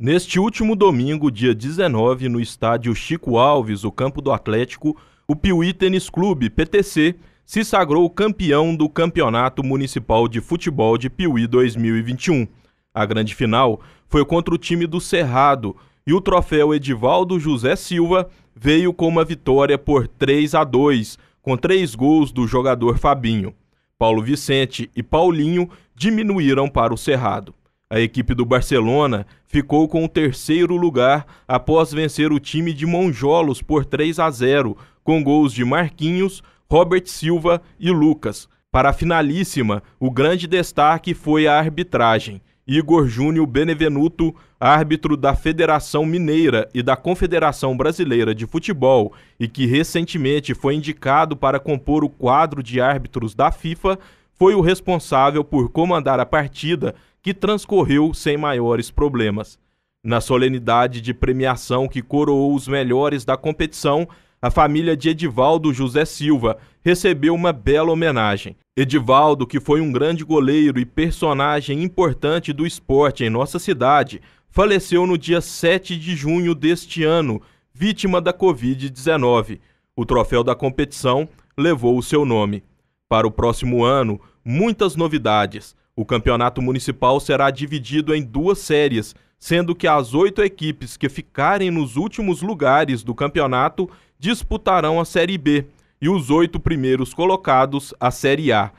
Neste último domingo, dia 19, no estádio Chico Alves, o campo do Atlético, o Piuí Tênis Clube, PTC, se sagrou campeão do Campeonato Municipal de Futebol de Piuí 2021. A grande final foi contra o time do Cerrado e o troféu Edivaldo José Silva veio com uma vitória por 3 a 2, com três gols do jogador Fabinho. Paulo Vicente e Paulinho diminuíram para o Cerrado. A equipe do Barcelona ficou com o terceiro lugar após vencer o time de Monjolos por 3 a 0, com gols de Marquinhos, Robert Silva e Lucas. Para a finalíssima, o grande destaque foi a arbitragem. Igor Júnior Benevenuto, árbitro da Federação Mineira e da Confederação Brasileira de Futebol, e que recentemente foi indicado para compor o quadro de árbitros da FIFA, foi o responsável por comandar a partida, que transcorreu sem maiores problemas. Na solenidade de premiação que coroou os melhores da competição, a família de Edivaldo José Silva recebeu uma bela homenagem. Edivaldo, que foi um grande goleiro e personagem importante do esporte em nossa cidade, faleceu no dia 7 de junho deste ano, vítima da Covid-19. O troféu da competição levou o seu nome. Para o próximo ano, muitas novidades. O campeonato municipal será dividido em duas séries, sendo que as oito equipes que ficarem nos últimos lugares do campeonato disputarão a Série B e os oito primeiros colocados a Série A.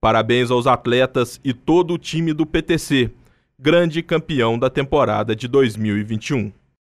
Parabéns aos atletas e todo o time do PTC, grande campeão da temporada de 2021.